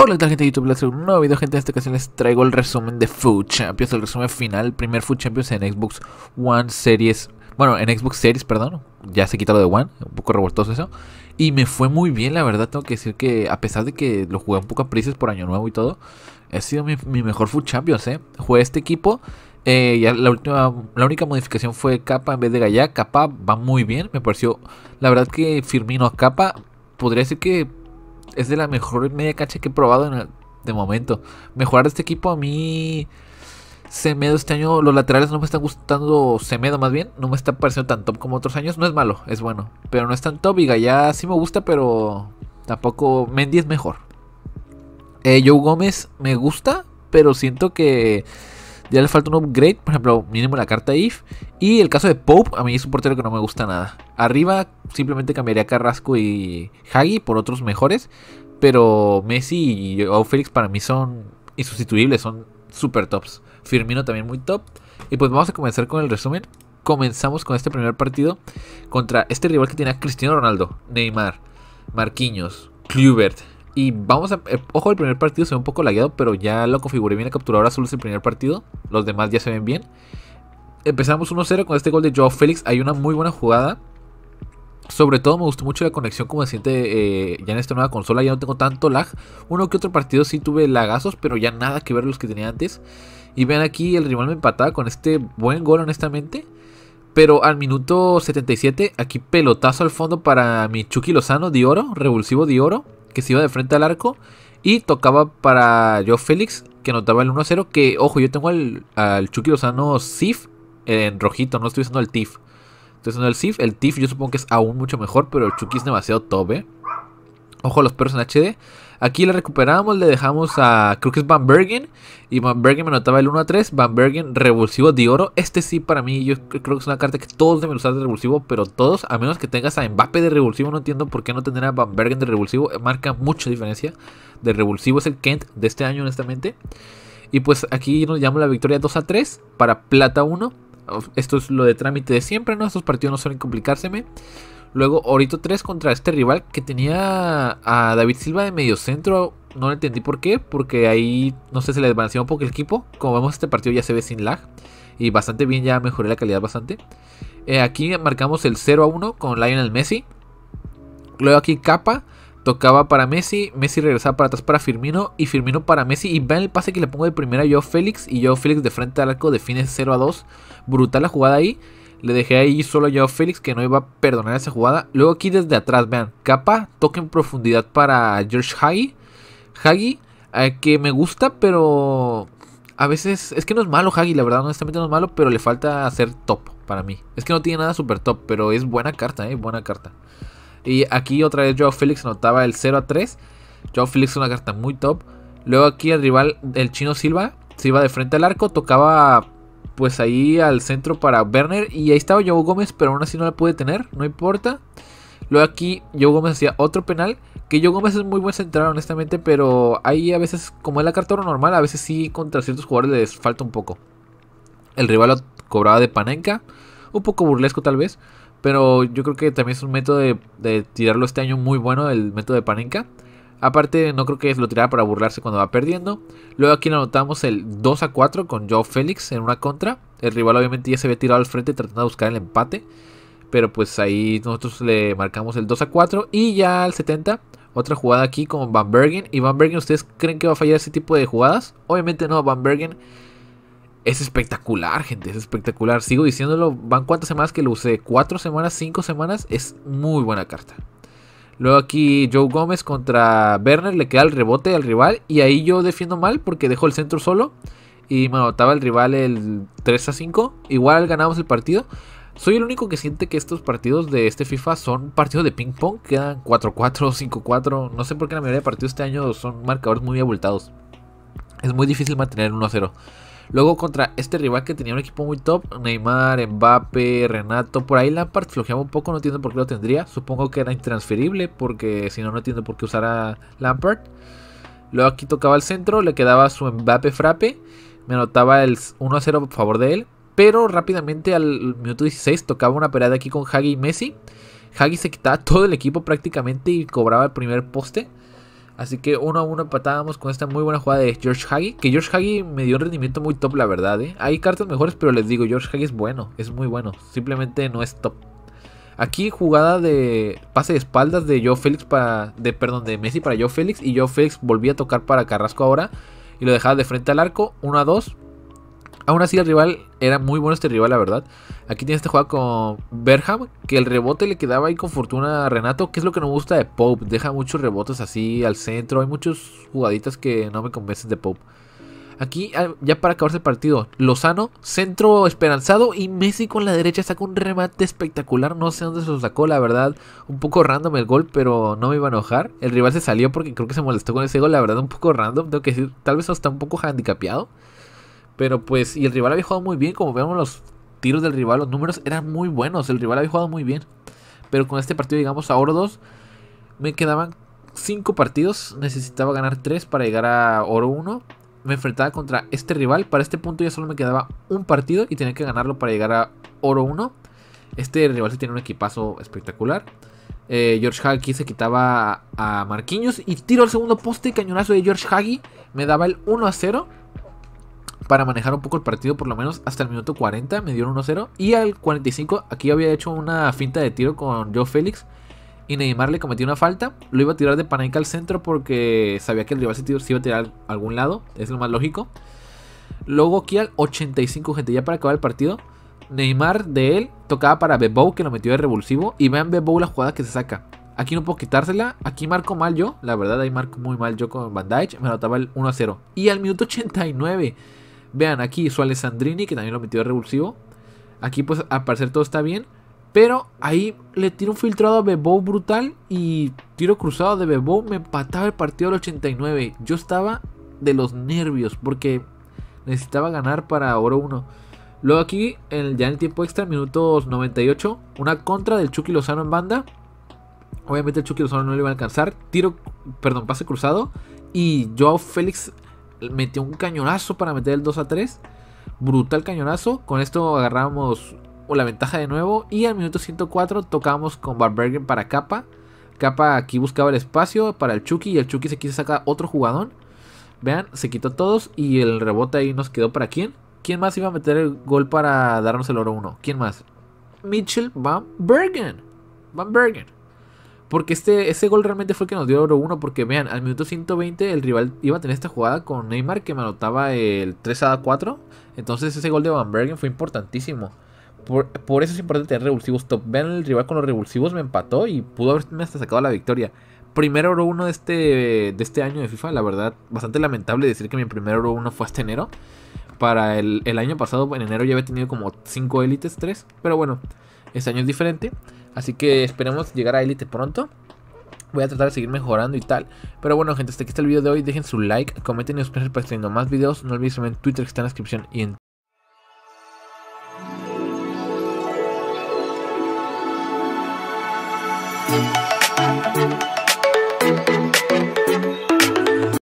Hola, ¿qué tal gente de YouTube? Les traigo un nuevo video, gente. En esta ocasión les traigo el resumen de Food Champions, el resumen final, primer Food Champions en Xbox One Series. Bueno, en Xbox Series, perdón. Ya se quita lo de One, un poco revoltoso eso. Y me fue muy bien, la verdad. Tengo que decir que, a pesar de que lo jugué un poco a prises por Año Nuevo y todo, ha sido mi, mejor Food Champions, ¿eh? Jugué este equipo. Eh, la, última, la única modificación fue capa en vez de Gaya. Capa va muy bien, me pareció. La verdad que Firmino a capa podría decir que es de la mejor media cancha que he probado en de momento. Mejorar este equipo a mí. Semedo este año, los laterales no me están gustando. Semedo más bien, no me está pareciendo tan top como otros años. No es malo, es bueno, pero no es tan top. Y Gaya sí me gusta, pero tampoco. Mendy es mejor. Eh, Joe Gómez me gusta, pero siento que ya le falta un upgrade, por ejemplo, mínimo la carta IF. Y el caso de Pope, a mí es un portero que no me gusta nada. Arriba simplemente cambiaría Carrasco y Hagi por otros mejores. Pero Messi y o Félix para mí son insustituibles, son super tops. Firmino también muy top. Y pues vamos a comenzar con el resumen. Comenzamos con este primer partido contra este rival que tiene a Cristiano Ronaldo, Neymar, Marquinhos, Kluivert, y vamos a. Eh, ojo, el primer partido se ve un poco lagueado, pero ya lo configuré bien capturar. capturadora solo es el primer partido. Los demás ya se ven bien. Empezamos 1-0 con este gol de Joe Félix. Hay una muy buena jugada. Sobre todo me gustó mucho la conexión como se siente eh, ya en esta nueva consola. Ya no tengo tanto lag. Uno que otro partido sí tuve lagazos, pero ya nada que ver los que tenía antes. Y vean aquí, el rival me empataba con este buen gol, honestamente. Pero al minuto 77, aquí pelotazo al fondo para mi Chucky Lozano, de oro, revulsivo de oro que se iba de frente al arco y tocaba para yo Félix, que notaba el 1-0. Que, ojo, yo tengo al, Chucky Lozano SIF en rojito, no estoy usando el TIF. Estoy usando el SIF. El TIF yo supongo que es aún mucho mejor, pero el Chucky es demasiado tobe. ¿eh? Ojo a los perros en HD. Aquí le recuperamos, le dejamos a. Creo que es Van Bergen. Y Van Bergen me anotaba el 1 a 3. Van Bergen, revulsivo de oro. Este sí, para mí, yo creo que es una carta que todos deben usar de revulsivo. Pero todos, a menos que tengas a Mbappe de revulsivo, no entiendo por qué no tener a Van Bergen de revulsivo. Marca mucha diferencia. De revulsivo es el Kent de este año, honestamente. Y pues aquí nos llamo la victoria 2 a 3 para plata 1. Esto es lo de trámite de siempre, ¿no? Estos partidos no suelen complicárseme. Luego Orito 3 contra este rival que tenía a David Silva de mediocentro. No entendí por qué, porque ahí no sé, se le desbalanceó un poco el equipo. Como vemos, este partido ya se ve sin lag y bastante bien, ya mejoré la calidad bastante. Eh, aquí marcamos el 0 a 1 con Lionel Messi. Luego aquí Capa tocaba para Messi, Messi regresaba para atrás para Firmino y Firmino para Messi. Y vean el pase que le pongo de primera yo Félix y yo Félix de frente al arco define 0 a 2. Brutal la jugada ahí. Le dejé ahí solo a Joe Félix que no iba a perdonar esa jugada. Luego aquí desde atrás, vean, capa, toque en profundidad para George Hagi. Hagi, eh, que me gusta, pero a veces es que no es malo Hagi, la verdad, honestamente no es malo, pero le falta hacer top para mí. Es que no tiene nada super top, pero es buena carta, eh, buena carta. Y aquí otra vez Joe Félix anotaba el 0 a 3. Joe Felix es una carta muy top. Luego aquí el rival, el chino Silva, se iba de frente al arco, tocaba pues ahí al centro para Werner. Y ahí estaba Joe Gómez, pero aún así no la pude tener, no importa. Luego aquí Joe Gómez hacía otro penal. Que Joe Gómez es muy buen central, honestamente. Pero ahí a veces, como es la cartera normal, a veces sí contra ciertos jugadores les falta un poco. El rival lo cobraba de Panenka, Un poco burlesco tal vez. Pero yo creo que también es un método de, de tirarlo este año muy bueno, el método de Panenka. Aparte, no creo que lo tirara para burlarse cuando va perdiendo. Luego aquí anotamos el 2 a 4 con Joe Félix en una contra. El rival obviamente ya se ve tirado al frente tratando de buscar el empate. Pero pues ahí nosotros le marcamos el 2 a 4. Y ya al 70, otra jugada aquí con Van Bergen. ¿Y Van Bergen ustedes creen que va a fallar ese tipo de jugadas? Obviamente no, Van Bergen es espectacular, gente, es espectacular. Sigo diciéndolo, van cuántas semanas que lo usé, cuatro semanas, cinco semanas, es muy buena carta. Luego aquí Joe Gómez contra Werner le queda el rebote al rival. Y ahí yo defiendo mal porque dejo el centro solo. Y me anotaba el rival el 3 a 5. Igual ganamos el partido. Soy el único que siente que estos partidos de este FIFA son partidos de ping pong. Quedan 4-4, 5-4. No sé por qué la mayoría de partidos este año son marcadores muy abultados. Es muy difícil mantener 1-0. Luego contra este rival que tenía un equipo muy top, Neymar, Mbappe, Renato, por ahí Lampard flojeaba un poco, no entiendo por qué lo tendría. Supongo que era intransferible porque si no, no entiendo por qué a Lampard. Luego aquí tocaba el centro, le quedaba su Mbappe frappe, me anotaba el 1-0 a favor de él. Pero rápidamente al minuto 16 tocaba una peleada aquí con Hagi y Messi. Hagi se quitaba todo el equipo prácticamente y cobraba el primer poste. Así que uno a uno empatábamos con esta muy buena jugada de George Hagi. Que George Hagi me dio un rendimiento muy top, la verdad. ¿eh? Hay cartas mejores, pero les digo, George Hagi es bueno. Es muy bueno. Simplemente no es top. Aquí jugada de pase de espaldas de Joe Félix para. De, perdón, de Messi para Joe Félix. Y Joe Félix volvía a tocar para Carrasco ahora. Y lo dejaba de frente al arco. 1 a 2. Aún así, el rival era muy bueno este rival, la verdad. Aquí tiene este juego con Berham, que el rebote le quedaba ahí con fortuna a Renato, que es lo que no me gusta de Pope. Deja muchos rebotes así al centro. Hay muchas jugaditas que no me convencen de Pope. Aquí, ah, ya para acabarse el partido, Lozano, centro esperanzado y Messi con la derecha saca un remate espectacular. No sé dónde se lo sacó, la verdad. Un poco random el gol, pero no me iba a enojar. El rival se salió porque creo que se molestó con ese gol, la verdad, un poco random. Tengo que decir, tal vez está un poco handicapiado. Pero pues, y el rival había jugado muy bien, como vemos los tiros del rival, los números eran muy buenos, el rival había jugado muy bien. Pero con este partido, llegamos a oro 2... me quedaban 5 partidos, necesitaba ganar 3 para llegar a oro 1. Me enfrentaba contra este rival, para este punto ya solo me quedaba un partido y tenía que ganarlo para llegar a oro 1. Este rival sí tiene un equipazo espectacular. Eh, George Hagi se quitaba a Marquinhos y tiro al segundo poste, cañonazo de George Hagi, me daba el 1 a 0 para manejar un poco el partido, por lo menos hasta el minuto 40 me dieron 1-0. Y al 45 aquí había hecho una finta de tiro con Joe Félix y Neymar le cometió una falta. Lo iba a tirar de Panenka al centro porque sabía que el rival se, iba a tirar a algún lado, es lo más lógico. Luego aquí al 85, gente, ya para acabar el partido, Neymar de él tocaba para Bebou que lo metió de revulsivo y vean Bebou la jugada que se saca. Aquí no puedo quitársela, aquí marco mal yo, la verdad ahí marco muy mal yo con Van me anotaba el 1-0. Y al minuto 89 Vean, aquí su Alessandrini, que también lo metió de revulsivo. Aquí, pues, al parecer todo está bien. Pero ahí le tiro un filtrado a Bebo brutal y tiro cruzado de Bebo. Me empataba el partido al 89. Yo estaba de los nervios porque necesitaba ganar para oro 1. Luego aquí, en ya en el tiempo extra, minutos 98, una contra del Chucky Lozano en banda. Obviamente el Chucky Lozano no le iba a alcanzar. Tiro, perdón, pase cruzado. Y yo Félix metió un cañonazo para meter el 2 a 3. Brutal cañonazo. Con esto agarramos la ventaja de nuevo. Y al minuto 104 tocamos con Van Bergen para Capa. Capa aquí buscaba el espacio para el Chucky. Y el Chucky se quiso sacar otro jugadón. Vean, se quitó todos. Y el rebote ahí nos quedó para quién. ¿Quién más iba a meter el gol para darnos el oro 1? ¿Quién más? Mitchell Van Bergen. Van Bergen. Porque este, ese gol realmente fue el que nos dio oro 1. Porque vean, al minuto 120 el rival iba a tener esta jugada con Neymar que me anotaba el 3 a 4. Entonces ese gol de Van Bergen fue importantísimo. Por, eso es importante tener revulsivos top. Vean, el rival con los revulsivos me empató y pudo haberme hasta sacado la victoria. Primer oro 1 de este, de este año de FIFA. La verdad, bastante lamentable decir que mi primer oro 1 fue este enero. Para el, el año pasado, en enero ya había tenido como 5 élites, 3. Pero bueno. Este año es diferente. Así que esperemos llegar a élite pronto. Voy a tratar de seguir mejorando y tal. Pero bueno, gente, hasta aquí está el video de hoy. Dejen su like, comenten y suscríbanse para estar más videos. No olviden seguirme en Twitter que está en la descripción y en